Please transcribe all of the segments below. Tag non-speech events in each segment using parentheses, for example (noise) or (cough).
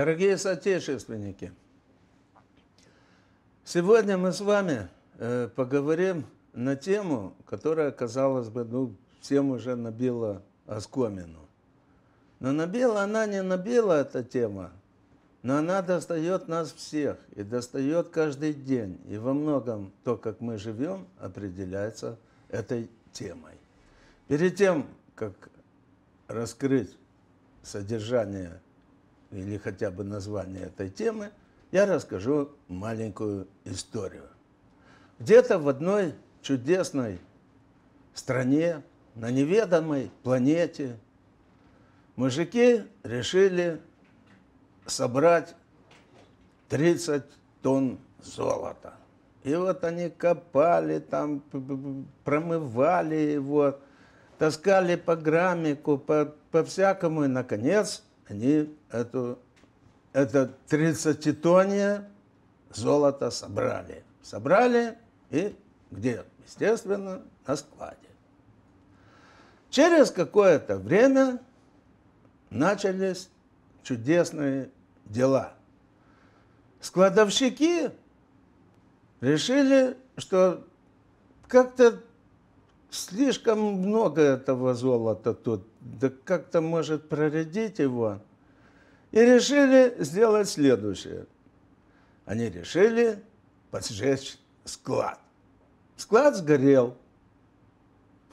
Дорогие соотечественники, сегодня мы с вами э, поговорим на тему, которая, казалось бы, ну, всем уже набила оскомину. Но набила она не набила эта тема, но она достает нас всех и достает каждый день. И во многом то, как мы живем, определяется этой темой. Перед тем, как раскрыть содержание или хотя бы название этой темы, я расскажу маленькую историю. Где-то в одной чудесной стране, на неведомой планете, мужики решили собрать 30 тонн золота. И вот они копали там, промывали его, таскали по граммику, по, по всякому, и, наконец, они эту, это 30-тонне золота собрали. Собрали и где? Естественно, на складе. Через какое-то время начались чудесные дела. Складовщики решили, что как-то слишком много этого золота тут, да как-то может проредить его – и решили сделать следующее. Они решили поджечь склад. Склад сгорел,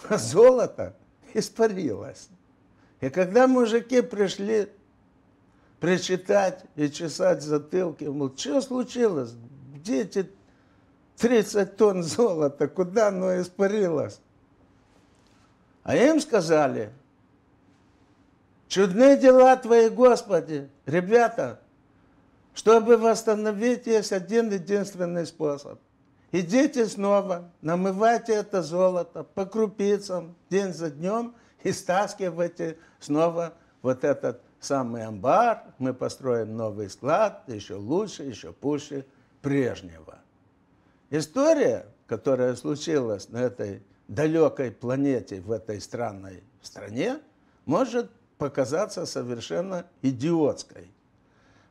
а (laughs) золото испарилось. И когда мужики пришли причитать и чесать затылки, мол, что случилось? Где эти 30 тонн золота? Куда оно испарилось? А им сказали – Чудные дела Твои, Господи, ребята, чтобы восстановить, есть один единственный способ. Идите снова, намывайте это золото по крупицам день за днем и стаскивайте снова вот этот самый амбар. Мы построим новый склад, еще лучше, еще пуще прежнего. История, которая случилась на этой далекой планете, в этой странной стране, может показаться совершенно идиотской.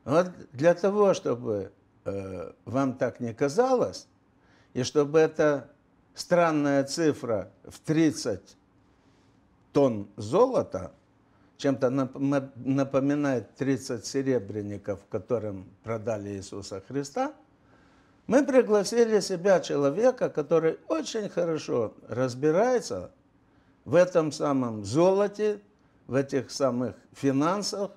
Вот для того, чтобы э, вам так не казалось, и чтобы эта странная цифра в 30 тонн золота чем-то напоминает 30 серебряников, которым продали Иисуса Христа, мы пригласили себя человека, который очень хорошо разбирается в этом самом золоте, в этих самых финансах,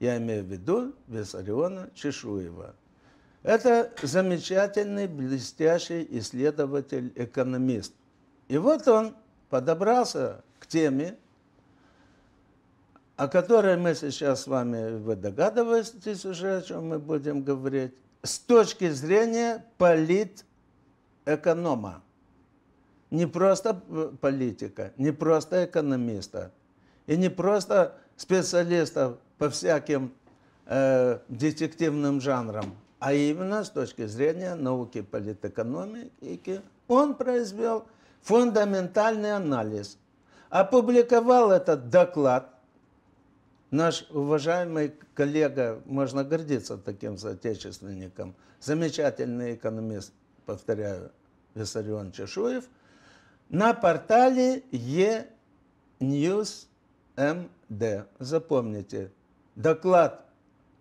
я имею в виду Виссариона Чешуева. Это замечательный, блестящий исследователь-экономист. И вот он подобрался к теме, о которой мы сейчас с вами, вы догадываетесь уже, о чем мы будем говорить, с точки зрения политэконома. Не просто политика, не просто экономиста – и не просто специалистов по всяким э, детективным жанрам, а именно с точки зрения науки политэкономики. Он произвел фундаментальный анализ, опубликовал этот доклад. Наш уважаемый коллега, можно гордиться таким соотечественником, замечательный экономист, повторяю, Виссарион Чешуев, на портале e-news.com. МД. Запомните, доклад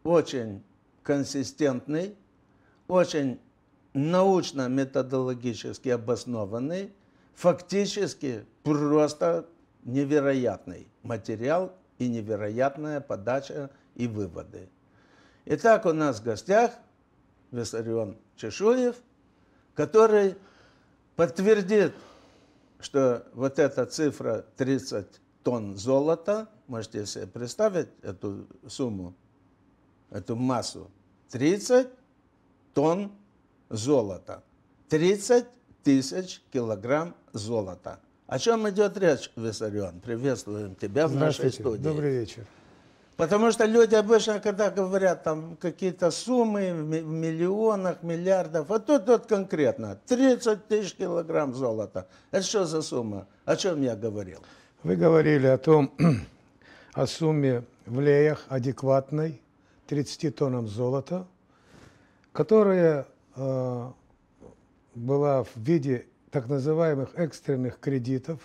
очень консистентный, очень научно-методологически обоснованный, фактически просто невероятный материал и невероятная подача и выводы. Итак, у нас в гостях Виссарион Чешуев, который подтвердит, что вот эта цифра 30 тонн золота, можете себе представить эту сумму, эту массу, 30 тонн золота, 30 тысяч килограмм золота. О чем идет речь, Виссарион? Приветствуем тебя в нашей студии. Добрый вечер. Потому что люди обычно, когда говорят там какие-то суммы в миллионах, миллиардах, а тут вот конкретно 30 тысяч килограмм золота. Это что за сумма? О чем я говорил? Вы говорили о том, (clears throat) о сумме в леях адекватной 30 тоннам золота, которая э, была в виде так называемых экстренных кредитов,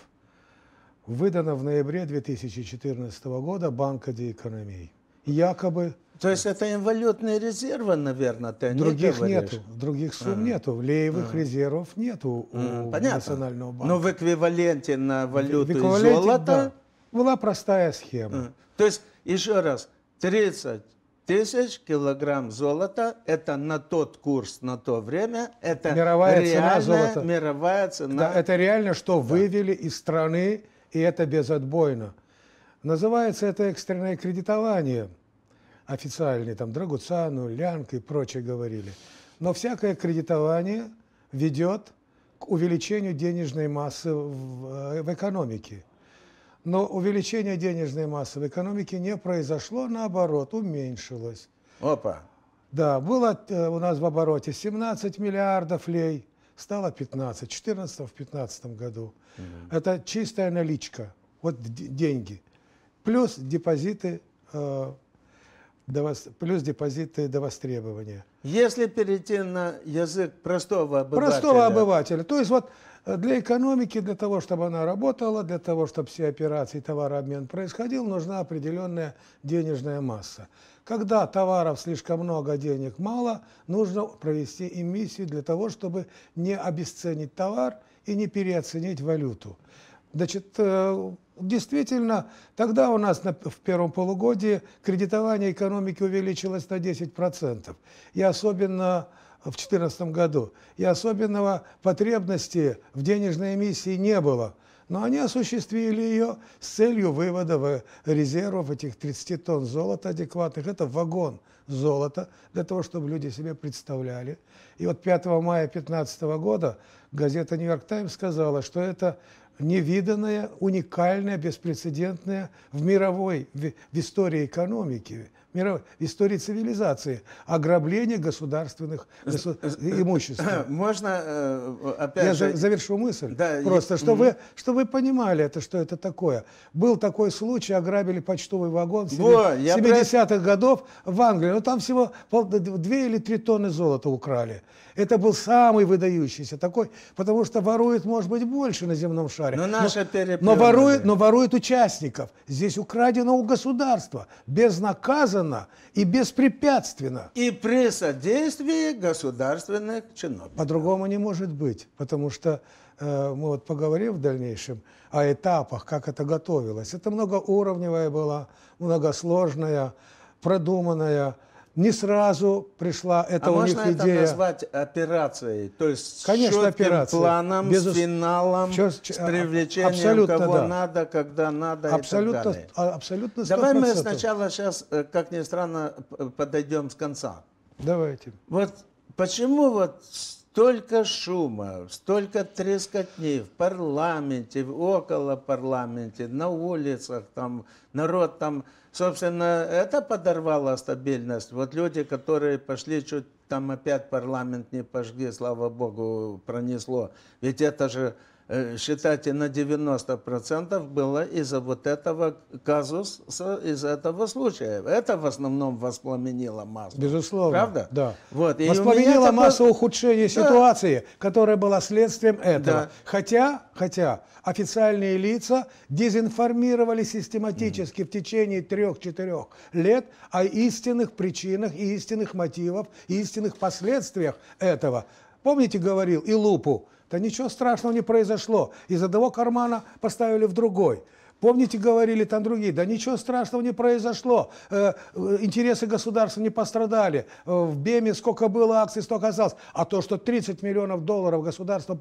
выдана в ноябре 2014 года Банка де Экономии, якобы то есть это инвалютные резервы, наверное, ты Других нету, других сумм ага. нету, леевых ага. резервов нету ага. у а, Понятно. Национального ну, банка. Но в эквиваленте на валюту в эквиваленте, и Да. Была простая схема. Ага. То есть, еще раз, 30 тысяч килограмм золота – это на тот курс, на то время, это мировая цена золота. мировая цена. Да, это реально, что да. вывели из страны, и это безотбойно. Называется это экстренное кредитование – официальные, там, Драгуцану, Лянг и прочее говорили. Но всякое кредитование ведет к увеличению денежной массы в, э, в экономике. Но увеличение денежной массы в экономике не произошло, наоборот, уменьшилось. Опа. Да, было э, у нас в обороте 17 миллиардов лей, стало 15, 14 в 15 году. Угу. Это чистая наличка, вот деньги. Плюс депозиты э, до вас, плюс депозиты до востребования. Если перейти на язык простого обывателя. Простого обывателя. То есть вот э, для экономики, для того, чтобы она работала, для того, чтобы все операции, товарообмен происходил, нужна определенная денежная масса. Когда товаров слишком много, денег мало, нужно провести эмиссию для того, чтобы не обесценить товар и не переоценить валюту. Значит, э, действительно, тогда у нас на, в первом полугодии кредитование экономики увеличилось на 10%. И особенно в 2014 году. И особенного потребности в денежной эмиссии не было. Но они осуществили ее с целью вывода в резервов этих 30 тонн золота адекватных. Это вагон золота, для того, чтобы люди себе представляли. И вот 5 мая 2015 года газета «Нью-Йорк Таймс» сказала, что это невиданное, уникальное, беспрецедентное в мировой, в истории экономики мировой истории цивилизации, ограбление государственных госу... Э, имуществ. Э, (clears throat) можно э, опять Я же... завершу мысль. Да, Просто, я... чтобы, вы, чтобы вы понимали, это, что это такое. Был такой случай, ограбили почтовый вагон в 70-х прав... годов в Англии. Но ну, там всего пол... две или три тонны золота украли. Это был самый выдающийся такой, потому что ворует, может быть, больше на земном шаре. Но, но, но, ворует, но ворует участников. Здесь украдено у государства. Безнаказанно доказано и беспрепятственно. И при содействии государственных чиновников. По-другому не может быть, потому что э, мы вот поговорим в дальнейшем о этапах, как это готовилось. Это многоуровневая была, многосложная, продуманная, не сразу пришла эта а у них идея. можно это назвать операцией? То есть Конечно, четким операцией. планом, Без... с финалом, Чёс... с привлечением абсолютно, кого да. надо, когда надо абсолютно, и так далее. А, абсолютно 100%. Давай мы сначала сейчас, э, как ни странно, подойдем с конца. Давайте. Вот почему вот столько шума, столько трескотни в парламенте, около парламента, на улицах, там народ там, собственно, это подорвало стабильность. Вот люди, которые пошли чуть там опять парламент не пожгли, слава богу, пронесло. Ведь это же Э, считайте, на 90% было из-за вот этого казуса, из за этого случая. Это в основном воспламенило массу. Безусловно. Правда? Да. Вот. И воспламенило это... массу ухудшения да. ситуации, которая была следствием этого. Да. Хотя, хотя официальные лица дезинформировали систематически mm. в течение трех-четырех лет о истинных причинах и истинных мотивах, и истинных последствиях этого. Помните, говорил и Лупу. Да ничего страшного не произошло. Из одного кармана поставили в другой. Помните, говорили там другие, да ничего страшного не произошло, э, э интересы государства не пострадали, э, в БЕМе сколько было акций, столько осталось. А то, что 30 миллионов долларов государство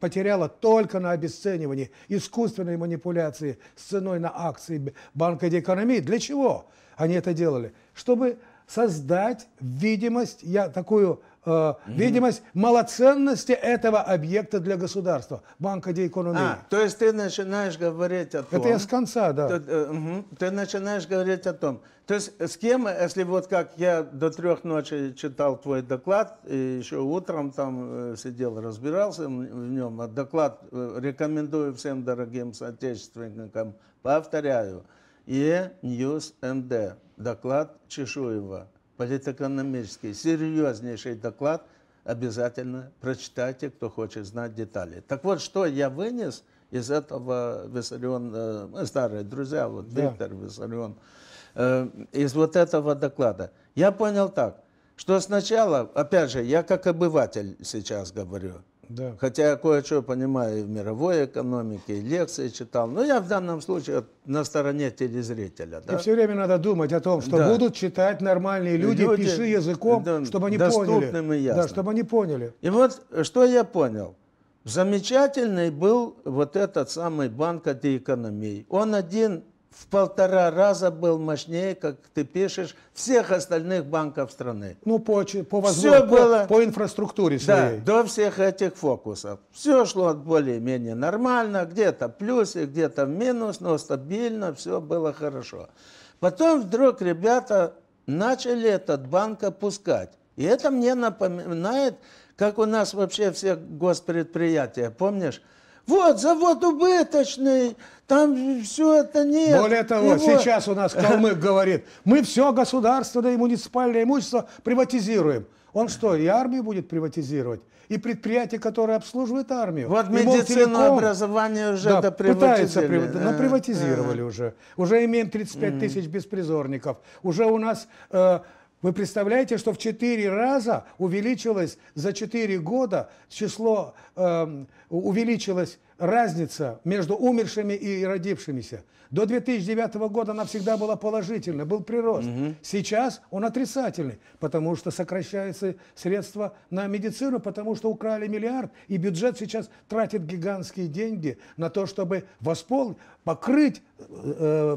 потеряло только на обесценивании, искусственной манипуляции с ценой на акции Банка Деэкономии, для чего они это делали? Чтобы создать видимость, я такую э, видимость малоценности этого объекта для государства, банка де экономии. А, то есть ты начинаешь говорить о том... Это я с конца, да. Ты, э, угу, ты начинаешь говорить о том... То есть с кем, если вот как я до трех ночи читал твой доклад, и еще утром там э, сидел, разбирался в нем, а доклад э, рекомендую всем дорогим соотечественникам, повторяю, E-News МД, доклад Чешуева – политэкономический, серьезнейший доклад. Обязательно прочитайте, кто хочет знать детали. Так вот, что я вынес из этого Виссарион, э, ну, старые друзья, вот да. Виктор Виссарион, э, из вот этого доклада. Я понял так, что сначала, опять же, я как обыватель сейчас говорю, да. Хотя я кое-что понимаю и в мировой экономике, и лекции читал. Но я в данном случае на стороне телезрителя. Да? И все время надо думать о том, что да. будут читать нормальные люди, люди пиши языком, да, чтобы они поняли. И ясным. Да, чтобы они поняли. И вот что я понял. Замечательный был вот этот самый банк экономии. Он один в полтора раза был мощнее, как ты пишешь, всех остальных банков страны. Ну, по, по, возможно, по, было, по инфраструктуре своей. Да, до всех этих фокусов. Все шло более-менее нормально, где-то плюс и где-то минус, но стабильно, все было хорошо. Потом вдруг ребята начали этот банк опускать. И это мне напоминает, как у нас вообще все госпредприятия, помнишь, вот завод убыточный, там все это нет. Более того, его... сейчас у нас Калмык (laughs) говорит, мы все государственное и муниципальное имущество приватизируем. Он что, и армию будет приватизировать? И предприятия, которые обслуживают армию? Вот медицину, образование уже да, пытаются прив... но приватизировали а -а -а. уже. Уже имеем 35 тысяч беспризорников. Уже у нас... Э, вы представляете, что в 4 раза увеличилось за 4 года число, э, увеличилась разница между умершими и родившимися. До 2009 года она всегда была положительной, был прирост. Угу. Сейчас он отрицательный, потому что сокращаются средства на медицину, потому что украли миллиард, и бюджет сейчас тратит гигантские деньги на то, чтобы восполнить, покрыть э, э,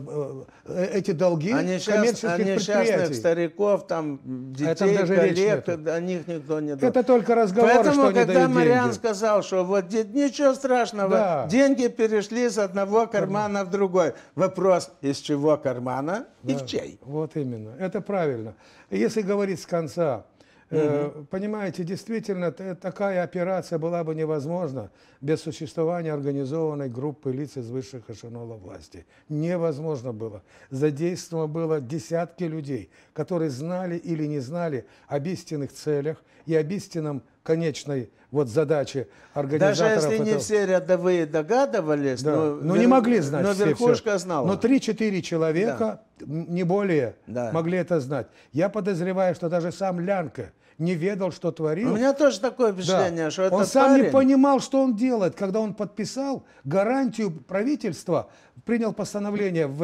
э, эти долги они коммерческих они предприятий. стариков, там, детей, а там даже коллег, о них никто не думает. Это только разговор, Поэтому, что когда Мариан деньги. сказал, что вот ничего страшного, да. деньги перешли с одного кармана Карман. в другой. Вопрос, из чего кармана да. и в чей? Вот именно, это правильно. Если говорить с конца, Угу. Понимаете, действительно, такая операция была бы невозможна без существования организованной группы лиц из высших эшелонов власти. Невозможно было. Задействовано было десятки людей, которые знали или не знали об истинных целях и об истинном конечной вот задаче организаторов. Даже если этого. не все рядовые догадывались, да. но, но вер... не могли знать. Но все, верхушка все. знала. Но 3-4 человека, да. не более, да. могли это знать. Я подозреваю, что даже сам Лянка – не ведал, что творил. У меня тоже такое впечатление, да. что это Он сам парень... не понимал, что он делает, когда он подписал гарантию правительства, принял постановление в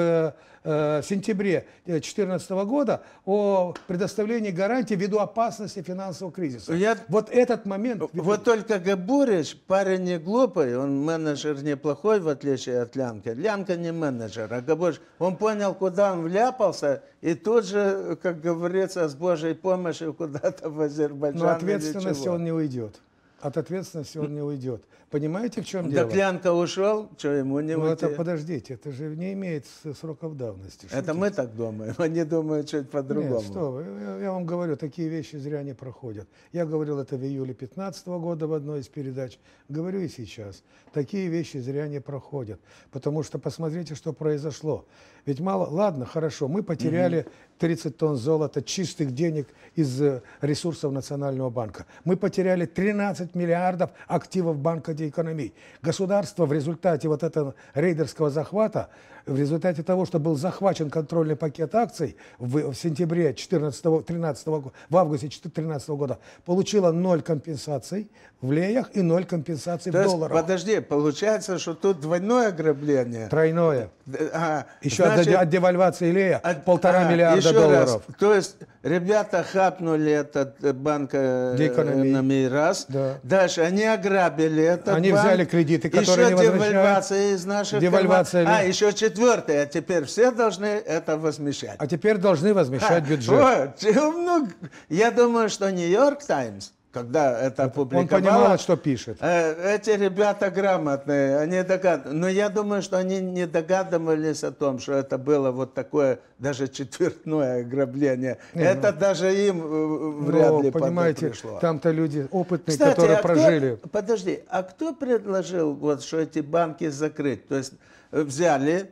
э, Э, в сентябре 2014 э, года о предоставлении гарантии ввиду опасности финансового кризиса. Я... Вот этот момент... Вот только Габурич, парень не глупый, он менеджер неплохой, в отличие от Лянка. Лянка не менеджер, а Габурич, он понял, куда он вляпался, и тут же, как говорится, с Божьей помощью куда-то в Азербайджан. Но ответственности он не уйдет от ответственности он не уйдет. Понимаете, в чем да дело? Доклянка ушел, что ему не ну, Это, подождите, это же не имеет сроков давности. Шутите. Это мы так думаем, они а думают чуть по-другому. Нет, что вы, я, я вам говорю, такие вещи зря не проходят. Я говорил это в июле 2015 года в одной из передач, говорю и сейчас. Такие вещи зря не проходят, потому что посмотрите, что произошло. Ведь мало, ладно, хорошо, мы потеряли 30 тонн золота, чистых денег из э, ресурсов Национального банка. Мы потеряли 13 миллиардов активов банка Деэкономии. Государство в результате вот этого рейдерского захвата в результате того, что был захвачен контрольный пакет акций в, в сентябре 14 13 в августе 2013 года, получила ноль компенсаций в леях и ноль компенсаций То в долларах. подожди, получается, что тут двойное ограбление? Тройное. А, еще значит, от, девальвации лея от, полтора а, миллиарда долларов. Раз. То есть ребята хапнули этот э, банк э, экономии раз. Да. Дальше они ограбили этот Они банк. взяли кредиты, которые еще не возвращают. девальвация из наших... Девальвация. Команд... А, еще четвертое, а теперь все должны это возмещать. А теперь должны возмещать бюджет. Вот. Ну, я думаю, что Нью-Йорк Таймс, когда это опубликовало... Он понимал, что пишет. Э, эти ребята грамотные, они догадывались. Но я думаю, что они не догадывались о том, что это было вот такое даже четвертное ограбление. Не, это ну, даже им э, ну, вряд но, ли понимаете, пришло. там-то люди опытные, Кстати, которые а кто, прожили. Подожди, а кто предложил, вот, что эти банки закрыть? То есть взяли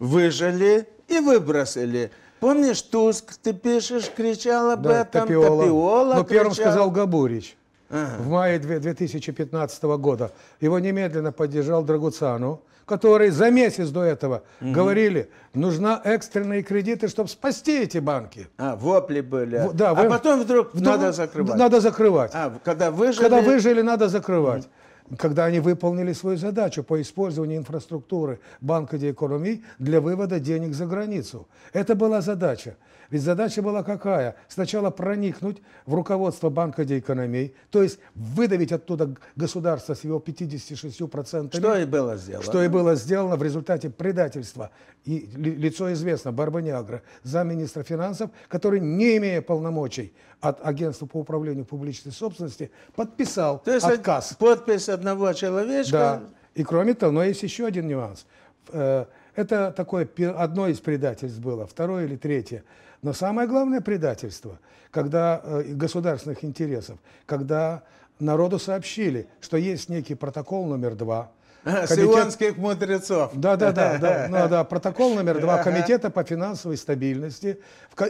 выжили и выбросили. Помнишь, Туск, ты пишешь, кричал об да, этом, Тапиола. Тапиола Но ну, кричал. первым сказал Габурич. Ага. в мае 2015 года. Его немедленно поддержал Драгуцану, который за месяц до этого угу. говорили, нужна экстренные кредиты, чтобы спасти эти банки. А, вопли были. В, да, а вы... потом вдруг, вдруг надо закрывать. Надо закрывать. А, когда выжили... Когда выжили, надо закрывать. Угу когда они выполнили свою задачу по использованию инфраструктуры Банка де Экономии для вывода денег за границу. Это была задача. Ведь задача была какая? Сначала проникнуть в руководство Банка Деэкономии, то есть выдавить оттуда государство с его 56%. Что и было сделано. Что и было сделано в результате предательства. И лицо известно, Барбанягра, замминистра финансов, который, не имея полномочий от агентства по управлению публичной собственности, подписал то есть отказ. подпись одного человечка... Да. И кроме того, но есть еще один нюанс. Э, это такое одно из предательств было, второе или третье. Но самое главное предательство, когда э, государственных интересов, когда народу сообщили, что есть некий протокол номер два. Комитет... Сионских мудрецов. Да, да, да, да, ну, да. Протокол номер два Комитета по финансовой стабильности,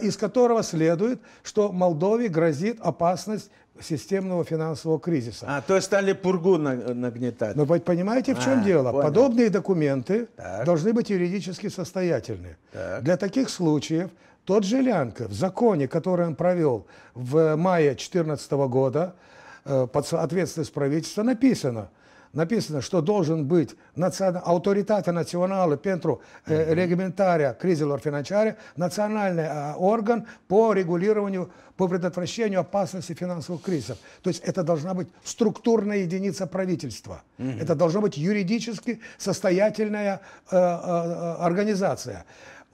из которого следует, что Молдове грозит опасность системного финансового кризиса. А, то есть стали пургу нагнетать. Но вы понимаете, в чем а, дело? Понял. Подобные документы так. должны быть юридически состоятельны. Так. Для таких случаев тот же Лянка в законе, который он провел в мае 2014 года, э, под ответственность правительства написано, написано, что должен быть национальная авторитата национала пентру э, регламентаря кризилор финансаря, национальный а, орган по регулированию, по предотвращению опасности финансовых кризисов. То есть это должна быть структурная единица правительства. Это должна быть юридически состоятельная э, э, организация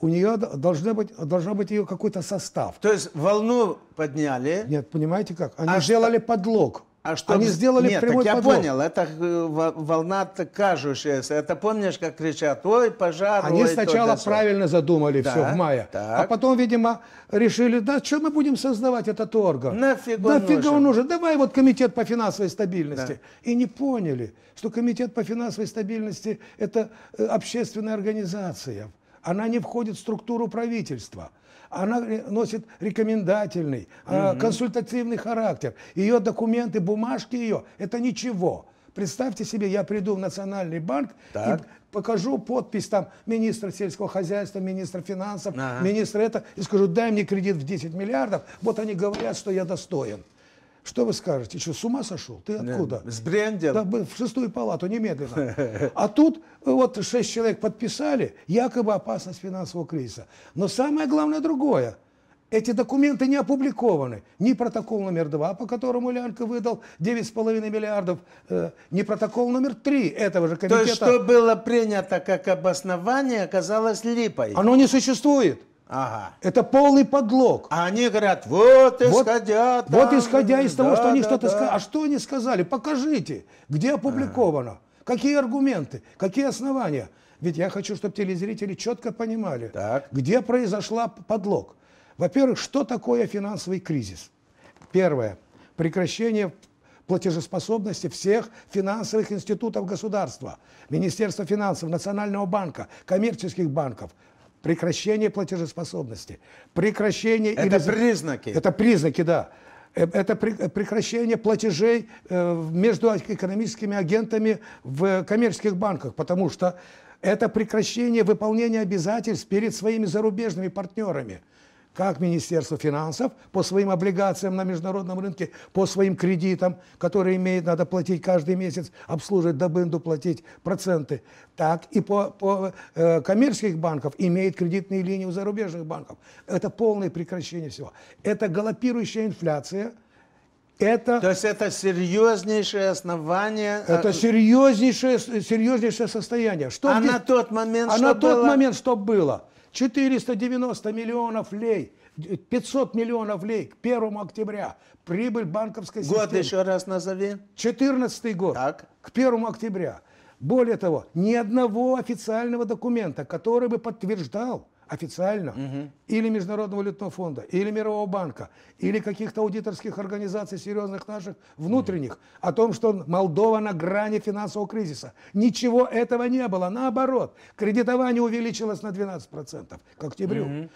у нее должна быть, должно быть ее какой-то состав. То есть волну подняли. Нет, понимаете как? Они а сделали что... подлог. А что Они сделали Нет, прямой так я подлог. понял, это э, волна кажущаяся. Это помнишь, как кричат, ой, пожар, Они ой, сначала то, правильно задумали да, все в мае, а так. а потом, видимо, решили, да, что мы будем создавать этот орган? Нафиг он, Нафиг нужен? нужен? Давай вот комитет по финансовой стабильности. Да. И не поняли, что комитет по финансовой стабильности – это э, общественная организация она не входит в структуру правительства. Она носит рекомендательный, угу. консультативный характер. Ее документы, бумажки ее – это ничего. Представьте себе, я приду в Национальный банк так. и покажу подпись там министра сельского хозяйства, министра финансов, ага. министра это, и скажу, дай мне кредит в 10 миллиардов, вот они говорят, что я достоин. Что вы скажете? Что, с ума сошел? Ты откуда? С Брендер. Да, в шестую палату немедленно. (laughs) А тут э, вот шесть человек подписали, якобы опасность финансового кризиса. Но самое главное другое. Эти документы не опубликованы. Ни протокол номер два, по которому Лянка выдал 9,5 миллиардов, э, ни протокол номер три этого же комитета. То, есть что было принято как обоснование, оказалось липой. Оно не существует. Ага. Это полный подлог. А они говорят, вот исходя... Вот, там, вот исходя из да, того, что они да, что-то да. сказали. А что они сказали? Покажите, где опубликовано, ага. какие аргументы, какие основания. Ведь я хочу, чтобы телезрители четко понимали, так. где произошла подлог. Во-первых, что такое финансовый кризис? Первое. Прекращение платежеспособности всех финансовых институтов государства, Министерства финансов, Национального банка, коммерческих банков – прекращение платежеспособности, прекращение... Это или... признаки. Это признаки, да. Э, это э, прекращение платежей э, между экономическими агентами в коммерческих банках, потому что это прекращение выполнения обязательств перед своими зарубежными партнерами – как Министерство финансов по своим облигациям на международном рынке, по своим кредитам, которые имеет, надо платить каждый месяц, обслуживать Добынду, платить проценты, так и по, по э, коммерческих банков имеет кредитные линии у зарубежных банков. Это полное прекращение всего. Это галопирующая инфляция – это, То есть это серьезнейшее основание. Э, это серьезнейшее, серьезнейшее состояние. Что а здесь, на тот момент а что на было? тот момент что было? 490 миллионов лей, 500 миллионов лей к 1 октября. Прибыль банковской системы. Год еще раз назови. 14 год. Так. К 1 октября. Более того, ни одного официального документа, который бы подтверждал, официально, угу. или Международного валютного фонда, или Мирового банка, или каких-то аудиторских организаций серьезных наших, внутренних, угу. о том, что Молдова на грани финансового кризиса. Ничего этого не было. Наоборот, кредитование увеличилось на 12% к октябрю. Угу.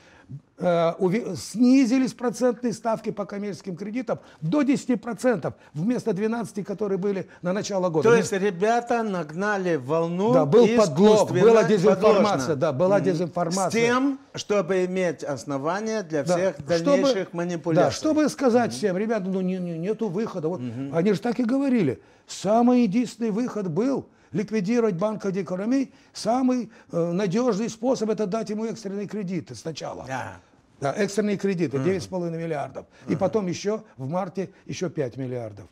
Э, снизились процентные ставки по коммерческим кредитам до 10%, вместо 12, которые были на начало года. То есть ребята нагнали волну Да, был подглоб, была дезинформация. Подложно. Да, была дезинформация. С тем, чтобы иметь основания для да. всех дальнейших чтобы, манипуляций. Да, чтобы сказать угу. всем, ребята, ну не, не, нету выхода. Вот, угу. Они же так и говорили. Самый единственный выход был – ликвидировать банк экономии, самый э, надежный способ это дать ему экстренные кредиты сначала. Да. Да, экстренные кредиты 9,5 миллиардов. И потом еще в марте еще 5 миллиардов.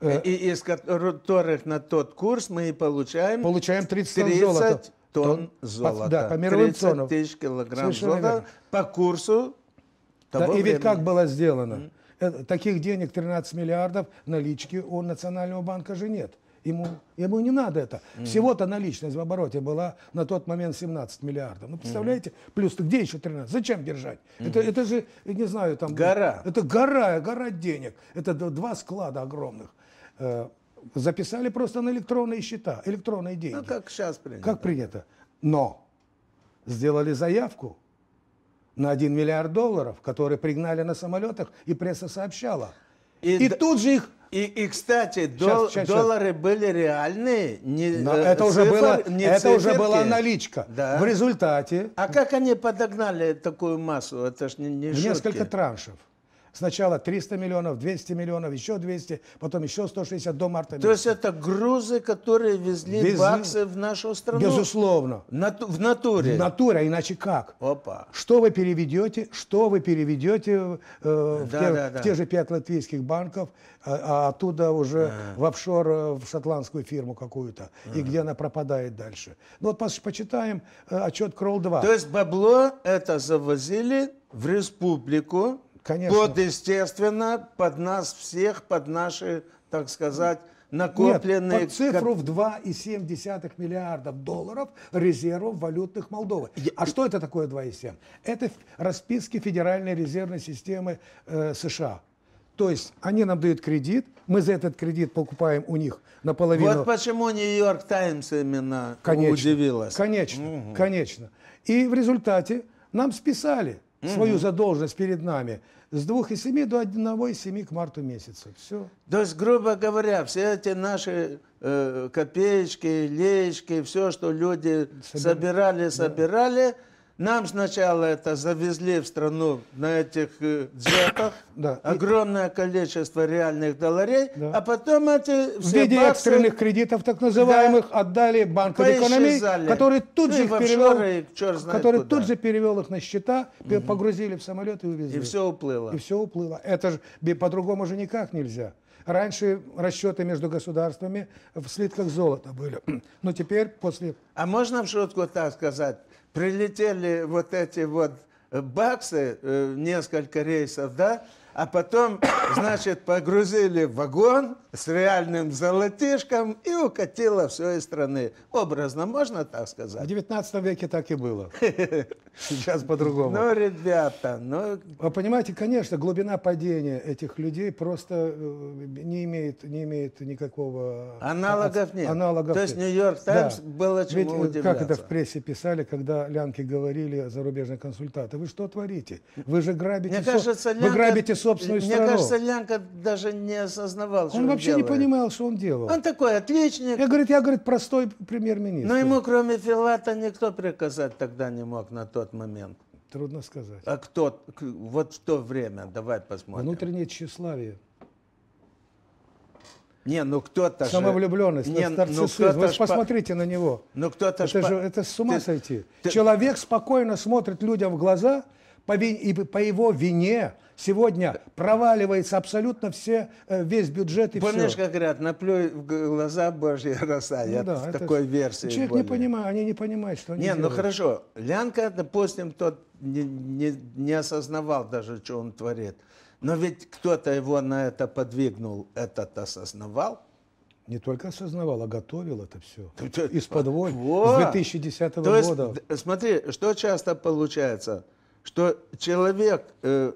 Э, э, и из которых на тот курс мы и получаем... Получаем 30 тонн 30 тонн золота. Да, по мировым 30 ценам. тысяч килограмм Совершенно золота верно. по курсу того да, И ведь как было сделано? Mm. Таких денег 13 миллиардов налички у Национального банка же нет. Ему, ему не надо это. Всего-то наличность в обороте была на тот момент 17 миллиардов. Ну, представляете? Плюс где еще 13? Зачем держать? Это, это же, не знаю, там... Гора. Это гора, гора денег. Это два склада огромных. Э, записали просто на электронные счета, электронные ну, деньги. Ну, как сейчас принято. Как принято. Но сделали заявку на 1 миллиард долларов, которые пригнали на самолетах, и пресса сообщала. И, и д... тут же их и, и кстати, дол, сейчас, сейчас, доллары сейчас. были реальные, не Но э, это цифр, уже было, не это циферки. уже была наличка. Да. В результате. А как они подогнали такую массу? Это ж не, не в шутки. несколько траншев. Сначала 300 миллионов, 200 миллионов, еще 200, потом еще 160 до марта месяца. То есть это грузы, которые везли Вез... баксы в нашу страну? Безусловно. Нату... В натуре? В натуре, а иначе как? Опа. Что вы переведете, что вы переведете э, да, в, те, да, да. в те же пять латвийских банков, а, а оттуда уже а. -а, -а. в офшор, э, в шотландскую фирму какую-то, а, а. и где она пропадает дальше. Ну вот почитаем э, отчет Кролл-2. То есть бабло это завозили в республику, Конечно. Под, естественно, под нас всех, под наши, так сказать, накопленные... Нет, под цифру в 2,7 миллиардов долларов резервов валютных Молдовы. Я... А что это такое 2,7? Это расписки Федеральной резервной системы э, США. То есть они нам дают кредит, мы за этот кредит покупаем у них наполовину. Вот почему Нью-Йорк Таймс именно конечно, удивилась. Конечно, угу. конечно. И в результате нам списали угу. свою задолженность перед нами – с 2,7 до 1,7 к марту месяца. Все. То есть, грубо говоря, все эти наши э, копеечки, леечки, все, что люди собирали, собирали, собирали да нам сначала это завезли в страну на этих э, джетах (coughs) да. огромное количество реальных долларей, да. а потом эти все В виде баксы, экстренных кредитов, так называемых, да, отдали банку экономии, который тут, ну же их перевел, черт который тут же перевел их на счета, угу. погрузили в самолет и увезли. И все уплыло. И все уплыло. Это же по-другому же никак нельзя. Раньше расчеты между государствами в слитках золота были. (clears throat) Но теперь после... А можно в шутку так сказать? Прилетели вот эти вот э, баксы, э, несколько рейсов, да? А потом, (clears throat) значит, погрузили в вагон – с реальным золотишком и укатила все из страны. Образно можно так сказать? В 19 веке так и было. (laughs) Сейчас по-другому. Ну, ребята, ну... Вы а понимаете, конечно, глубина падения этих людей просто э, не имеет, не имеет никакого... Аналогов нет. Аналогов То есть Нью-Йорк Таймс да. было чему Ведь, э, удивляться. как это в прессе писали, когда лянки говорили, зарубежные консультанты, вы что творите? Вы же грабите, мне со... кажется, лянка... грабите собственную мне страну. Мне кажется, Лянка даже не осознавал, Он что вообще вообще делает. не понимал, что он делал. Он такой отличник. Я, говорит, я, говорит, простой премьер-министр. Но ему, кроме Филата, никто приказать тогда не мог на тот момент. Трудно сказать. А кто? Вот в то время, давай посмотрим. Внутреннее тщеславие. Не, ну кто-то Самовлюбленность, не, ну кто Вы ж посмотрите по... на него. Ну кто-то это же это с ума ты, сойти. Ты... Человек спокойно смотрит людям в глаза по, и по его вине сегодня проваливается абсолютно все, э, весь бюджет и Помнишь, все. как говорят, наплюй в глаза божьи (laughs) роса, ну, да, в такой это... версии. Человек более. не понимает, они не понимают, что они Не, ну делают. ну хорошо, Лянка, допустим, тот не, не, не осознавал даже, что он творит. Но ведь кто-то его на это подвигнул, этот осознавал? Не только осознавал, а готовил это все. Из-под вот. с 2010 -го То года. Есть, смотри, что часто получается – что человек э,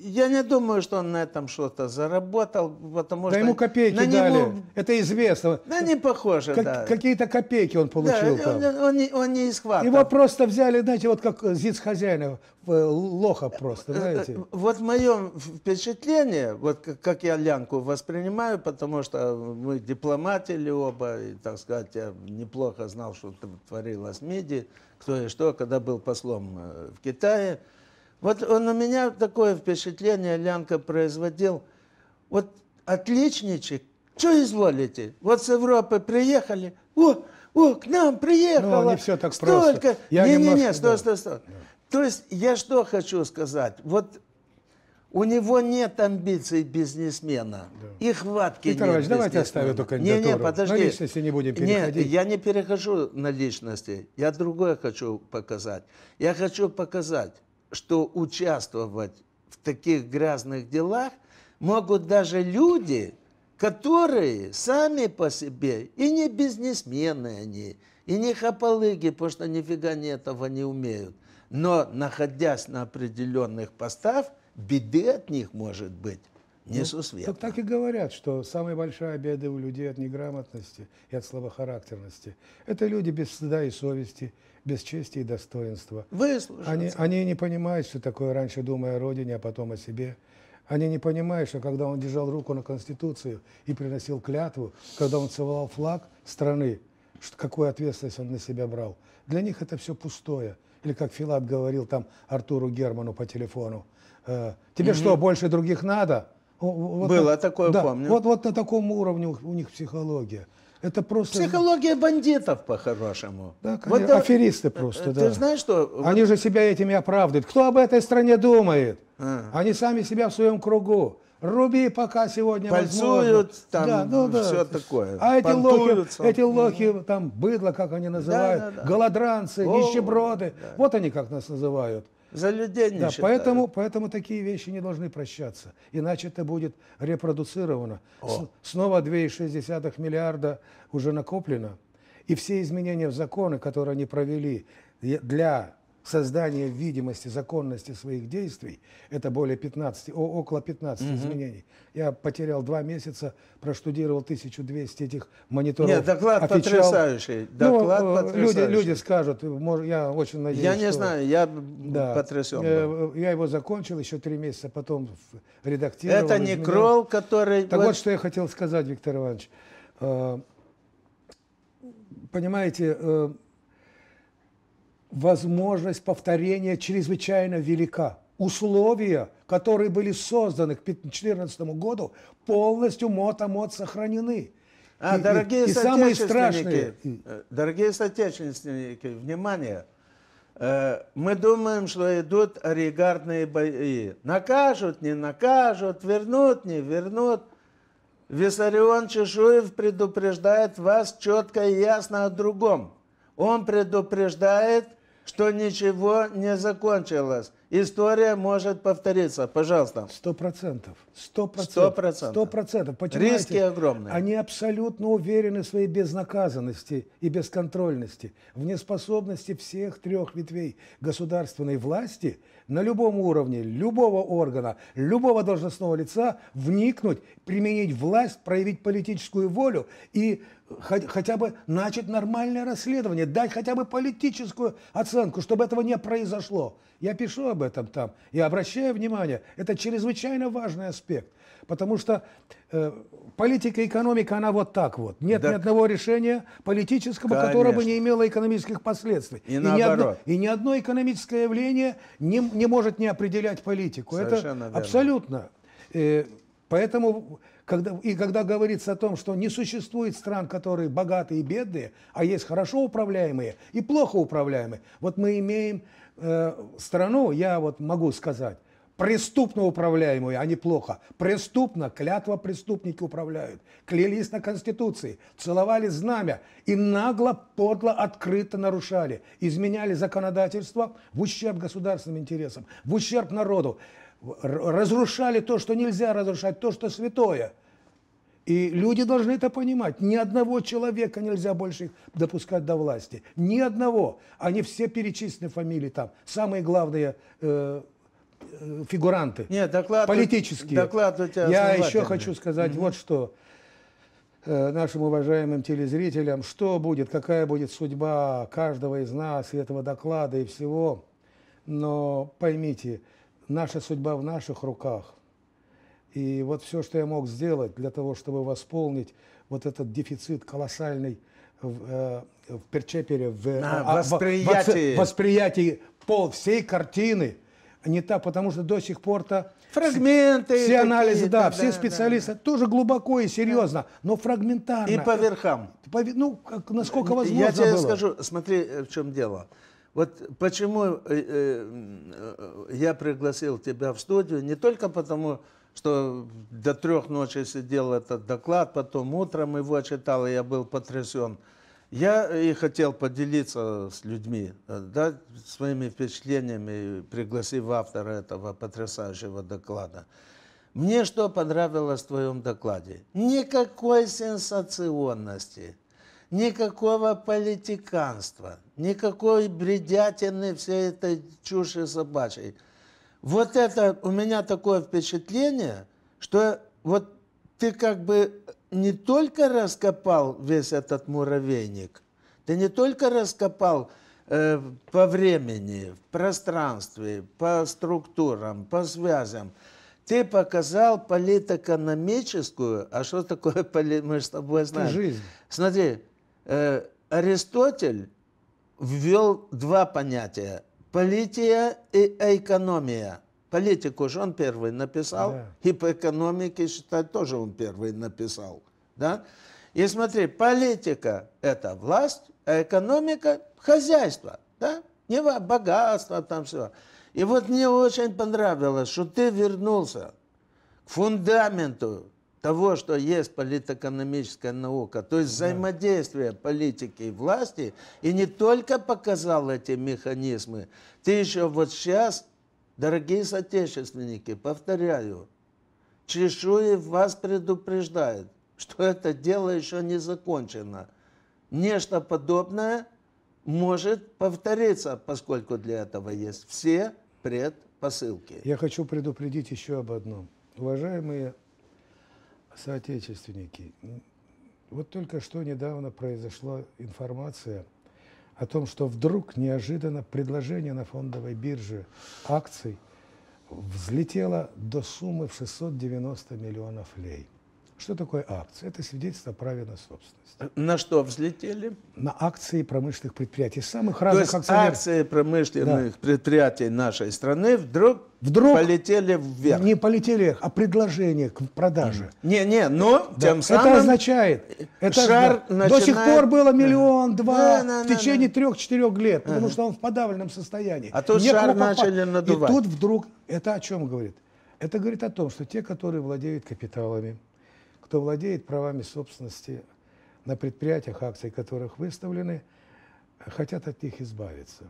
я не думаю, что он на этом что-то заработал, потому да что... Да ему копейки на дали, него... это известно. Да не похоже, как, да. Какие-то копейки он получил да, там. Он, он, не, он не из хвата. Его просто взяли, знаете, вот как Зиц Хозяинов, э, лоха просто, э, э, знаете. Вот мое впечатление, вот как я Лянку воспринимаю, потому что мы дипломаты дипломатили оба, и, так сказать, я неплохо знал, что творилось в МИДе, кто и что, когда был послом в Китае, вот он у меня такое впечатление, Лянка, производил. Вот отличничек, что изволите? Вот с Европы приехали, о, о, к нам приехало. Ну, не все так столько. просто. Не-не-не, стой, стой, стой. Да. То есть я что хочу сказать. Вот у него нет амбиций бизнесмена. Да. И хватки Виктор нет Ильич, давайте оставим эту кандидатуру. Не, не, подожди. На личности не будем переходить. Нет, я не перехожу на личности. Я другое хочу показать. Я хочу показать, что участвовать в таких грязных делах могут даже люди, которые сами по себе, и не бизнесмены они, и не хапалыги, потому что нифига не этого не умеют. Но находясь на определенных постах, беды от них может быть. Ну, несу свет. Так, так и говорят, что самая большая беда у людей от неграмотности и от слабохарактерности – это люди без стыда и совести, без чести и достоинства. Выслушаться. Они, они не понимают, что такое раньше думая о родине, а потом о себе. Они не понимают, что когда он держал руку на Конституцию и приносил клятву, когда он целовал флаг страны, что, какую ответственность он на себя брал. Для них это все пустое. Или как Филат говорил там Артуру Герману по телефону, э, «Тебе угу. что, больше других надо?» Вот Было на, такое, да, помню. Вот, вот на таком уровне у них психология. Это просто... Психология бандитов, по-хорошему. Да, конечно. вот, Аферисты просто, э, да. Ты знаешь, что... Они же себя этими оправдывают. Кто об этой стране думает? А. Они сами себя в своем кругу. Руби пока сегодня Пальцуют, возможно. там да, ну, да. все такое. А эти лохи, эти лохи, там, быдло, как они называют, да, да, да. голодранцы, О, нищеброды. Да. Вот они как нас называют залюденничать. Да, поэтому, поэтому такие вещи не должны прощаться. Иначе это будет репродуцировано. О. С, снова 2,6 миллиарда уже накоплено. И все изменения в законы, которые они провели для создание видимости законности своих действий, это более 15, около 15 угу. изменений. Я потерял два месяца, проштудировал 1200 этих мониторов. Нет, доклад отвечал. потрясающий. Ну, доклад ну, потрясающий. Люди, люди скажут, я очень надеюсь, Я не что... знаю, я да. потрясен. Э, был. Э, я его закончил еще три месяца, потом редактировал. Это не крол который... Так вот, что я хотел сказать, Виктор Иванович. Понимаете, возможность повторения чрезвычайно велика. Условия, которые были созданы к 2014 году, полностью мот а мот сохранены. А, и, дорогие и, и самые э, страшные. Дорогие соотечественники, внимание! Э, мы думаем, что идут оригардные бои. Накажут, не накажут, вернут, не вернут. Виссарион Чешуев предупреждает вас четко и ясно о другом – он предупреждает, что ничего не закончилось. История может повториться. Пожалуйста. Сто процентов. Сто процентов. Сто процентов. Риски огромные. Они абсолютно уверены в своей безнаказанности и бесконтрольности, в неспособности всех трех ветвей государственной власти – на любом уровне, любого органа, любого должностного лица вникнуть, применить власть, проявить политическую волю и хотя бы начать нормальное расследование, дать хотя бы политическую оценку, чтобы этого не произошло. Я пишу об этом там, я обращаю внимание, это чрезвычайно важный аспект. Потому что э, политика и экономика, она вот так вот. Нет так, ни одного решения политического, конечно. которое бы не имело экономических последствий. И, и, ни, одно, и ни одно экономическое явление не, не может не определять политику. Совершенно Это верно. абсолютно. Э, поэтому когда, и когда говорится о том, что не существует стран, которые богатые и бедные, а есть хорошо управляемые и плохо управляемые, вот мы имеем э, страну, я вот могу сказать, Преступно управляемые, а не плохо. Преступно, клятва преступники управляют. Клялись на Конституции, целовали знамя и нагло, подло, открыто нарушали. Изменяли законодательство в ущерб государственным интересам, в ущерб народу. Разрушали то, что нельзя разрушать, то, что святое. И люди должны это понимать. Ни одного человека нельзя больше их допускать до власти. Ни одного. Они все перечислены фамилии там. Самые главные э, Э, фигуранты Нет, доклад, политические. Доклад у тебя Я еще хочу сказать угу. вот что э, нашим уважаемым телезрителям, что будет, какая будет судьба каждого из нас и этого доклада и всего. Но поймите, наша судьба в наших руках. И вот все, что я мог сделать для того, чтобы восполнить вот этот дефицит колоссальный в, э, в Перчепере, в, а, в восприятии. В, в, восприятии пол всей картины – не та, потому что до сих пор-то фрагменты, все анализы, да, да, все специалисты да, да. тоже глубоко и серьезно, но фрагментарно. И по верхам. По, ну, как, насколько возможно Я тебе было. скажу, смотри, э, в чем дело. Вот почему э, э, я пригласил тебя в студию, не только потому, что до трех ночи сидел этот доклад, потом утром его читал, и я был потрясен. Я э, и хотел поделиться с людьми, э, да, своими впечатлениями, пригласив автора этого потрясающего доклада. Мне что понравилось в твоем докладе? Никакой сенсационности, никакого политиканства, никакой бредятины всей этой чуши собачьей. Вот это, у меня такое впечатление, что вот ты как бы не только раскопал весь этот муравейник, ты не только раскопал э, по времени, в пространстве, по структурам, по связям, ты показал политэкономическую, а что такое (laughs) поли, мы с тобой знаем. Жизнь. Смотри, э, Аристотель ввел два понятия – полития и экономия. Политику же он первый написал, да. и по экономике, считай, тоже он первый написал. Да? И смотри, политика – это власть, а экономика – хозяйство, да? Не богатство там все. И вот мне очень понравилось, что ты вернулся к фундаменту того, что есть политэкономическая наука, то есть взаимодействие политики и власти, и не только показал эти механизмы, ты еще вот сейчас, дорогие соотечественники, повторяю, Чешуев вас предупреждает, что это дело еще не закончено. Нечто подобное может повториться, поскольку для этого есть все предпосылки. Я хочу предупредить еще об одном. Уважаемые соотечественники, вот только что недавно произошла информация о том, что вдруг неожиданно предложение на фондовой бирже акций взлетело до суммы в 690 миллионов лей. Что такое акции? Это свидетельство о праве на собственность. На что взлетели? На акции промышленных предприятий. Самых разных. То есть акционеров. акции промышленных да. предприятий нашей страны вдруг, вдруг полетели вверх. Не полетели вверх, а предложение к продаже. Не, не, но да. тем самым... Это означает... Это шар начинает... До сих пор было миллион, два, да, да, в течение да. трех-четырех лет, ага. потому что он в подавленном состоянии. А тут шар попасть. начали надувать. И тут вдруг... Это о чем говорит? Это говорит о том, что те, которые владеют капиталами, кто владеет правами собственности на предприятиях, акции которых выставлены, хотят от них избавиться.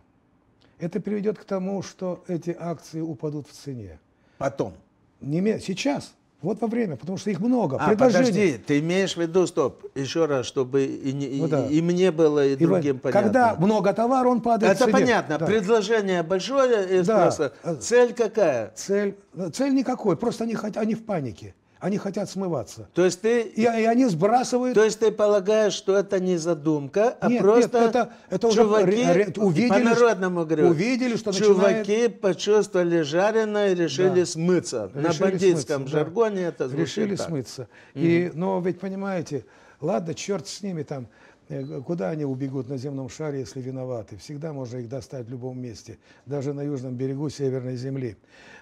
Это приведет к тому, что эти акции упадут в цене. Потом? Не, сейчас. Вот во время, потому что их много. А, подожди, ты имеешь в виду, стоп, еще раз, чтобы и, не, ну, да. и, мне было, и, и другим понятно. Когда много товара, он падает Это в цене. понятно, да. предложение большое, и да. А цель какая? Цель, цель никакой, просто они, они в панике. Они хотят смываться. То есть ты... И, и они сбрасывают... То есть ты полагаешь, что это не задумка, а нет, просто нет, это, это чуваки уже увидели, по-народному говорю, увидели, что чуваки начинает... почувствовали жареное и решили да. смыться. Решили На бандитском смыться, жаргоне да. это звучит Решили так. смыться. Mm. И, но ведь понимаете, ладно, черт с ними там, э, Куда они убегут на земном шаре, если виноваты? Всегда можно их достать в любом месте, даже на южном берегу Северной земли.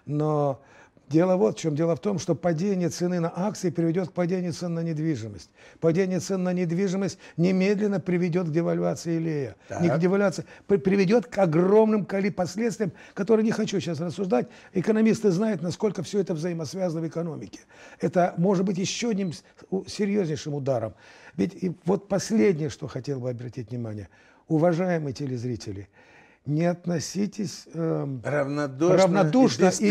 Но Дело вот в чем. Дело в том, что падение цены на акции приведет к падению цен на недвижимость. Падение цен на недвижимость немедленно приведет к девальвации Илея. Так. Не к девальвации, приведет к огромным последствиям, которые не хочу сейчас рассуждать. Экономисты знают, насколько все это взаимосвязано в экономике. Это может быть еще одним серьезнейшим ударом. Ведь и вот последнее, что хотел бы обратить внимание. Уважаемые телезрители, не относитесь э, равнодушно, равнодушно и,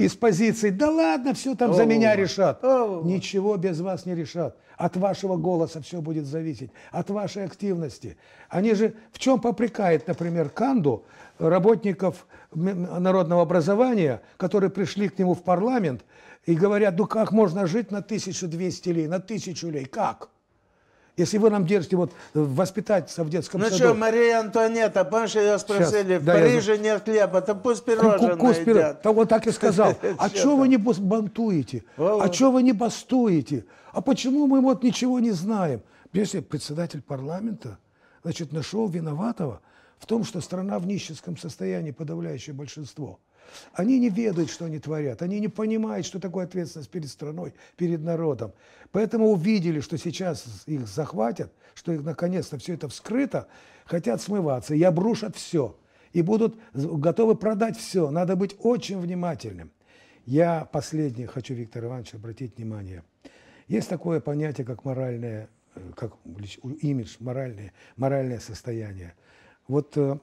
и, и с позиции «да ладно, все там о, за меня решат». О, Ничего без вас не решат. От вашего голоса все будет зависеть, от вашей активности. Они же в чем попрекает, например, Канду, работников народного образования, которые пришли к нему в парламент и говорят, ну как можно жить на 1200 лей, на 1000 лей, как? Если вы нам держите вот э, воспитательство в детском ну саду. Ну что, Мария Антуанетта, помнишь, ее спросили, Сейчас, в да, Париже я... нет хлеба, то пусть пирожное ку -ку едят. Так, вот так и сказал. (laughs) А что вы не бантуете, А что вы не бастуете? А почему мы вот ничего не знаем? Если председатель парламента, значит, нашел виноватого в том, что страна в нищетском состоянии, подавляющее большинство – они не ведают, что они творят, они не понимают, что такое ответственность перед страной, перед народом. Поэтому увидели, что сейчас их захватят, что их наконец-то все это вскрыто, хотят смываться и обрушат все. И будут готовы продать все. Надо быть очень внимательным. Я последнее хочу, Виктор Иванович, обратить внимание. Есть такое понятие, как моральное, э, как имидж, моральное, моральное состояние. Вот э,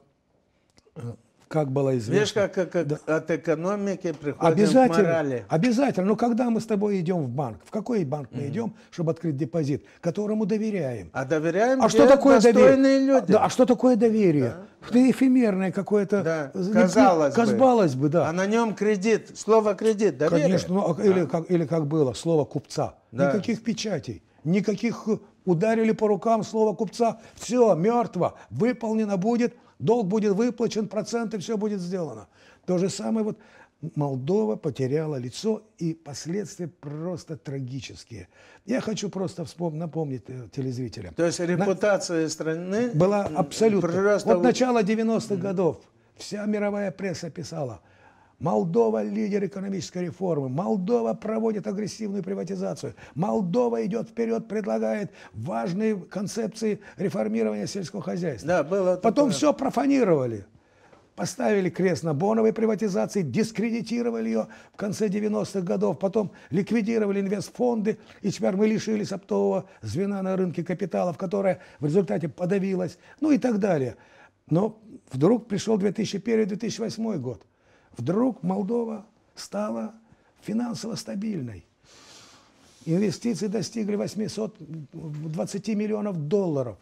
э, как было известно. Видишь, как, как, да. от экономики приходим обязательно, к морали. Обязательно. Но ну, когда мы с тобой идем в банк, в какой банк мы идем, чтобы открыть депозит, которому доверяем? А доверяем а что такое доверие? люди. А, да, а что такое доверие? Да, Ты да. эфемерное какое-то. Да. Э, не, казалось, бы. казалось бы. да. А на нем кредит, слово кредит, доверие. Конечно, ну, а да. или, как, или как было, слово купца. Да. Никаких печатей, никаких э, ударили по рукам слово купца. Все, мертво, выполнено будет – долг будет выплачен, проценты, все будет сделано. То же самое вот Молдова потеряла лицо, и последствия просто трагические. Я хочу просто вспомнить, напомнить э, телезрителям. То есть репутация На... страны была абсолютно. Просто... Вот начало 90-х mm-hmm. годов вся мировая пресса писала – Молдова – лидер экономической реформы. Молдова проводит агрессивную приватизацию. Молдова идет вперед, предлагает важные концепции реформирования сельского хозяйства. Да, было Потом такое. Э, все профанировали. Поставили крест на боновой приватизации, дискредитировали ее в конце 90-х годов, потом ликвидировали инвестфонды, и теперь мы лишились оптового звена на рынке капиталов, которое в результате подавилась. ну и так далее. Но вдруг пришел 2001-2008 год вдруг Молдова стала финансово стабильной. Инвестиции достигли 820 миллионов долларов.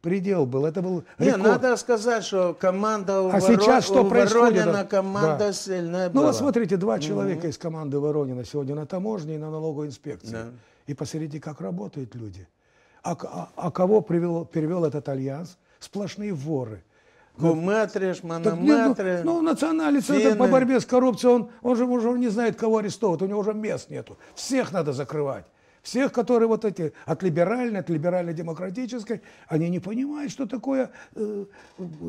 Предел был, это был рекорд. Не, надо сказать, что команда Уворо... а сейчас что Воронина, команда да. сильная была. Ну вот смотрите, два человека mm из команды Воронина сегодня на таможне и на налоговой инспекции. Да. И посмотрите, как работают люди. А, а, а кого привел, перевел этот альянс? Сплошные воры – Гуматриш, мономатриш. Ну, ну, национальный центр Финны. по борьбе с коррупцией, он, он же уже не знает, кого арестовывать, у него уже мест нету. Всех надо закрывать. Всех, которые вот эти от либеральной, от либерально-демократической, они не понимают, что такое э,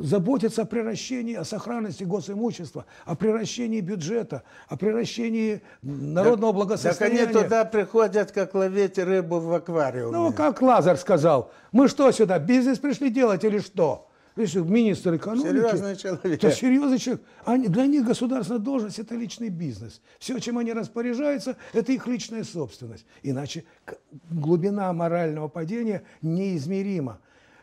заботиться о приращении, о сохранности госимущества, о приращении бюджета, о приращении народного так, благосостояния. Так они туда приходят, как ловить рыбу в аквариуме. Ну, как Лазар сказал, мы что сюда, бизнес пришли делать или что? видишь, министр экономики. Серьезный человек. Это серьезный человек. Они, для них государственная должность – это личный бизнес. Все, чем они распоряжаются, это их личная собственность. Иначе глубина морального падения неизмерима.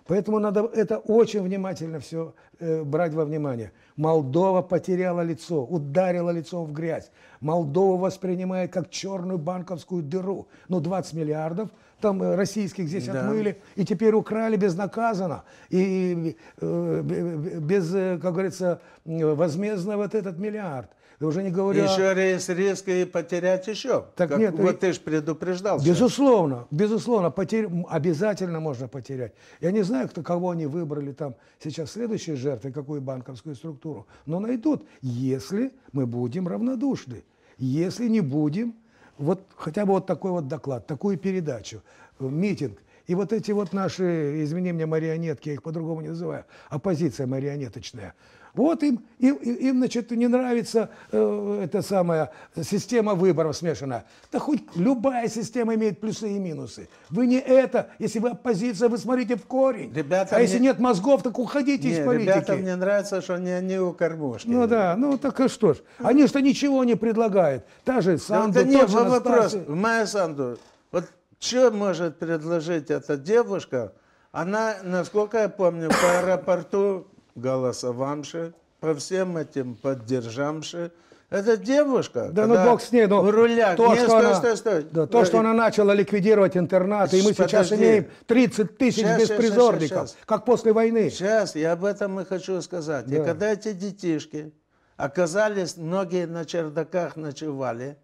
Поэтому надо это очень внимательно все э, брать во внимание. Молдова потеряла лицо, ударила лицо в грязь. Молдова воспринимает как черную банковскую дыру. Ну, 20 миллиардов – там э, российских здесь да. отмыли, и теперь украли безнаказанно, и э, э без, э, как говорится, возмездно вот этот миллиард. Да уже не говоря... Еще рез, риск и потерять еще. Так как, нет, вот ты же предупреждал. Безусловно, сейчас. безусловно, потер... обязательно можно потерять. Я не знаю, кто, кого они выбрали там сейчас следующие жертвы, какую банковскую структуру, но найдут, если мы будем равнодушны, если не будем вот хотя бы вот такой вот доклад, такую передачу, э, митинг. И вот эти вот наши, извини меня, марионетки, я их по-другому не называю, оппозиция марионеточная – вот им, им, им значит, не нравится э, эта самая система выборов смешанная. Да хоть любая система имеет плюсы и минусы. Вы не это, если вы оппозиция, вы смотрите в корень. Ребята а мне... если нет мозгов, так уходите не, из политики. Ребята, мне нравится, что они, они у кормушки. Ну да, ну так и а что ж. Они что ничего не предлагают. Та же Санду, да, да нет, же вопрос, Майя Санду, вот что может предложить эта девушка, она, насколько я помню, по аэропорту голосовавши, по всем этим поддержавши, это девушка. Да, ну бог с ней, но ну, руля. То, Нет, что стой, она, стой, стой. Да, то, что она начала ликвидировать интернаты, и мы Подожди. сейчас имеем 30 тысяч сейчас, беспризорников, сейчас, сейчас, как после войны. Сейчас, я об этом и хочу сказать. Да. И когда эти детишки оказались, многие на чердаках ночевали,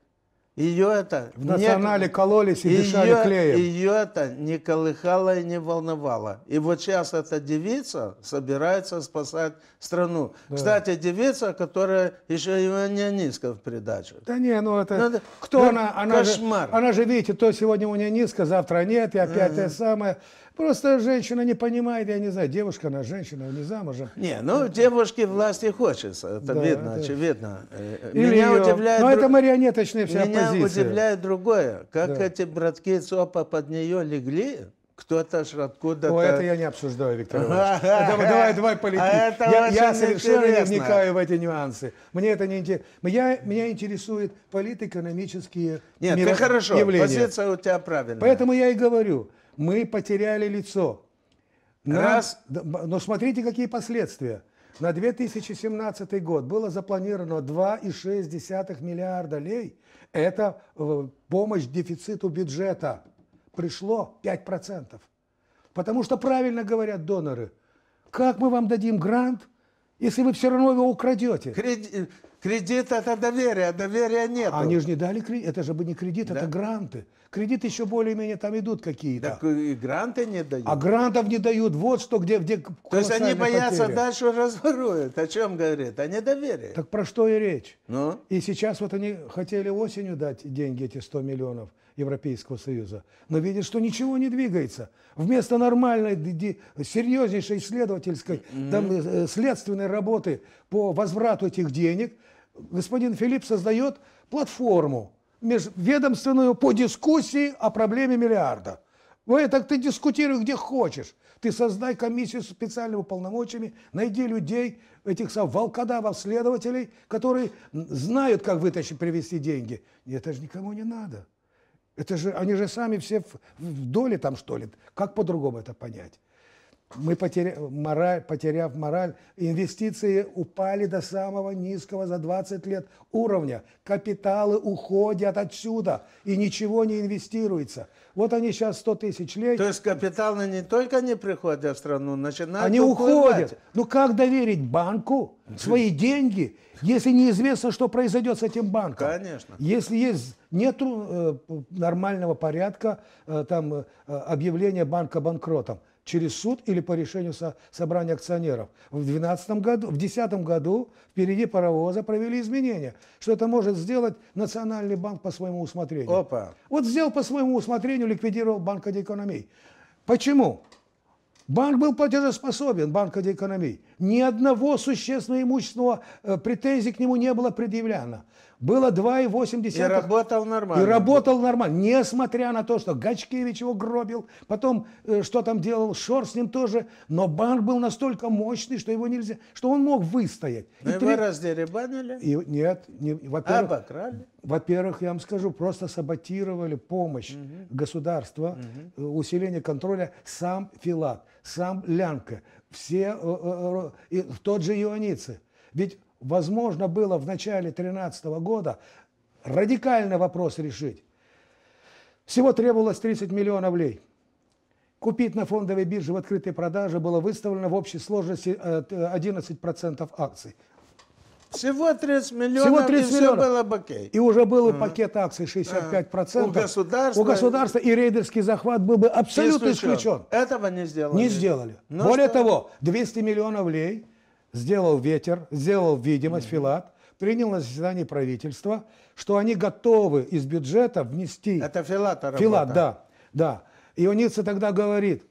ее это в национале не... кололись и ее, дышали клеем. Ее это не колыхало и не волновало. И вот сейчас эта девица собирается спасать страну. Да. Кстати, девица, которая еще и Унионистка в придачу. Да не, ну это... Ну, Кто ну, она? Она кошмар. Же, она же, видите, то сегодня у Унионистка, завтра нет, и опять ага. это самое. Просто женщина не понимает, я не знаю, девушка она женщина, не замужем. Не, ну это... девушке власти хочется, это да, видно, это... очевидно. Э, э, Или меня ее... удивляет... Но ну, это марионеточная вся Меня оппозиция. удивляет другое, как да. эти братки ЦОПа под нее легли, кто-то ж откуда-то... О, это я не обсуждаю, Виктор Иванович. (laughs) А давай, давай, давай полетим. я совершенно не вникаю в эти нюансы. Мне это не интересно. Меня, меня интересуют политэкономические Нет, ты хорошо, позиция у тебя правильная. Поэтому я и говорю. Мы потеряли лицо. Нас, Раз. Но смотрите, какие последствия. На 2017 год было запланировано 2,6 миллиарда лей. Это э, помощь дефициту бюджета. Пришло 5%. Потому что правильно говорят доноры. Как мы вам дадим грант, если вы все равно его украдете? Кредит Кредит – это доверие, доверия нет. А они же не дали кредит, это же бы не кредит, да. это гранты. Кредиты еще более-менее там идут какие-то. Так и гранты не дают. А грантов не дают, вот что, где... где То есть они боятся потеря. дальше разворуют, о чем говорит, о недоверии. Так про что и речь. Ну? И сейчас вот они хотели осенью дать деньги, эти 100 миллионов – Европейского Союза, но видит, что ничего не двигается. Вместо нормальной, серьезнейшей исследовательской, там, э, э, следственной работы по возврату этих денег, господин Филипп создает платформу ведомственную по дискуссии о проблеме миллиарда. Вы так ты дискутируй где хочешь. Ты создай комиссию с специальными полномочиями, найди людей, этих волкодавов, следователей, которые знают, как вытащить, привести деньги. Это же никому не надо. Это же, они же сами все в, в доле там, что ли. Как по-другому это понять? мы потеря... мораль, потеряв мораль, инвестиции упали до самого низкого за 20 лет уровня. Капиталы уходят отсюда, и ничего не инвестируется. Вот они сейчас 100 тысяч лет. То есть капиталы не только не приходят в страну, начинают Они уходят. уходят. Ну как доверить банку свои деньги, если неизвестно, что произойдет с этим банком? Конечно. Если есть нет э, нормального порядка э, там э, объявления банка банкротом, через суд или по решению со собрания акционеров. В 2012 году, в 2010 году впереди паровоза провели изменения, что это может сделать Национальный банк по своему усмотрению. Опа. Вот сделал по своему усмотрению, ликвидировал Банк Экономии. Почему? Банк был платежеспособен, Банк Экономии ни одного существенного имущественного э, претензий к нему не было предъявлено. Было 2,8. И работал нормально. И работал нормально. Несмотря на то, что Гачкевич его гробил, потом э, что там делал, Шор с ним тоже. Но банк был настолько мощный, что его нельзя, что он мог выстоять. Но и ну, его три... раздеребанили? И, нет. Не, во-первых, Обокрали? Во-первых, я вам скажу, просто саботировали помощь угу. государства, угу. усиление контроля сам Филат, сам Лянка – все, э, э, э, и тот же Ионицы. Ведь возможно было в начале 2013 года радикально вопрос решить. Всего требовалось 30 миллионов лей. Купить на фондовой бирже в открытой продаже было выставлено в общей сложности 11% акций. Всего 30 миллионов, Всего 30 и миллионов. все было бы окей. И уже был бы пакет акций 65%. Э, у государства. У государства и рейдерский захват был бы абсолютно исключен. исключен. Этого не сделали. Не сделали. Но ну Более что... того, 200 миллионов лей сделал ветер, сделал видимость, mm. Филат, принял на заседании правительства, что они готовы из бюджета внести... Это Филат работа. Филат, да, да. И Оница тогда говорит,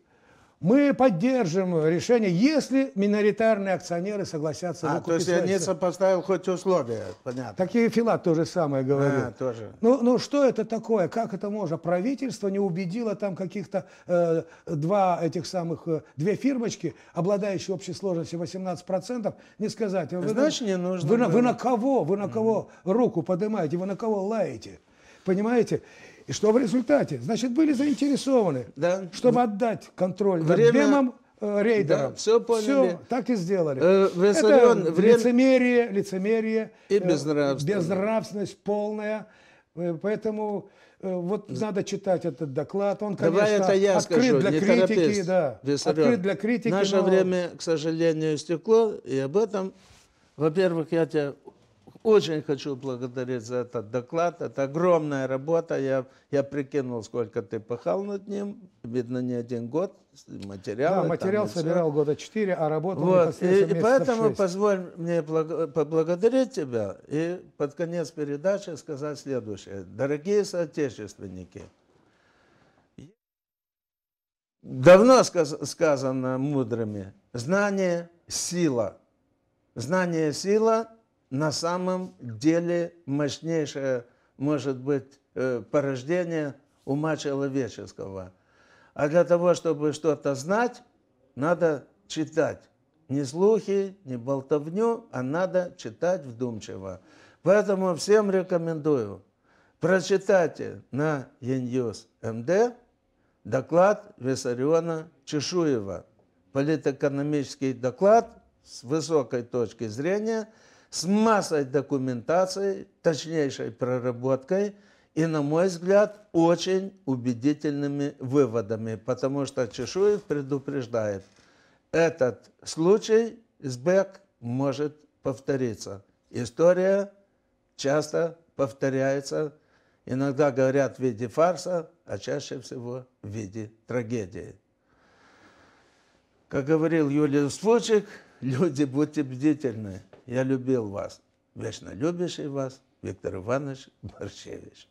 мы поддержим решение, если миноритарные акционеры согласятся а, А, то есть я не сопоставил хоть условия, понятно. Такие Филат то же самое а, говорил. А, тоже. Ну, ну что это такое? Как это можно? Правительство не убедило там каких-то э, два этих самых, э, две фирмочки, обладающие общей сложностью 18%, не сказать. Вы, Значит, не нужно. Вы, вы на кого, вы на кого руку поднимаете, вы на кого лаете? Понимаете? И что в результате? Значит, были заинтересованы, да. чтобы отдать контроль Время... над э, рейдерам. Да, все поняли. Все, так и сделали. Э, Виссарион, Это время... лицемерие, лицемерие. И безнравственность. Э, безнравственность полная. Э, поэтому э, вот надо читать этот доклад. Он, конечно, Давай это я открыт скажу, для не критики, да. Виссарион. Открыт для критики. Наше но... время, к сожалению, истекло, и об этом. Во-первых, я тебя очень хочу благодарить за этот доклад. Это огромная работа. Я, я прикинул, сколько ты пахал над ним. Видно, не один год. Материал. Да, материал собирал все. года четыре, а работал вот. и, и поэтому 6. позволь мне поблагодарить тебя и под конец передачи сказать следующее. Дорогие соотечественники, давно сказ сказано мудрыми, знание – сила. Знание – сила – на самом деле мощнейшее может быть э, порождение ума человеческого. А для того, чтобы что-то знать, надо читать. Не слухи, не болтовню, а надо читать вдумчиво. Поэтому всем рекомендую, прочитайте на Яньюс МД эм доклад Виссариона Чешуева. Политэкономический доклад с высокой точки зрения – с массой документации, точнейшей проработкой и, на мой взгляд, очень убедительными выводами, потому что Чешуев предупреждает, этот случай СБЭК может повториться. История часто повторяется, иногда говорят в виде фарса, а чаще всего в виде трагедии. Как говорил Юлий Случик, люди, будьте бдительны я любил вас, вечно любящий вас, Виктор Иванович Борщевич.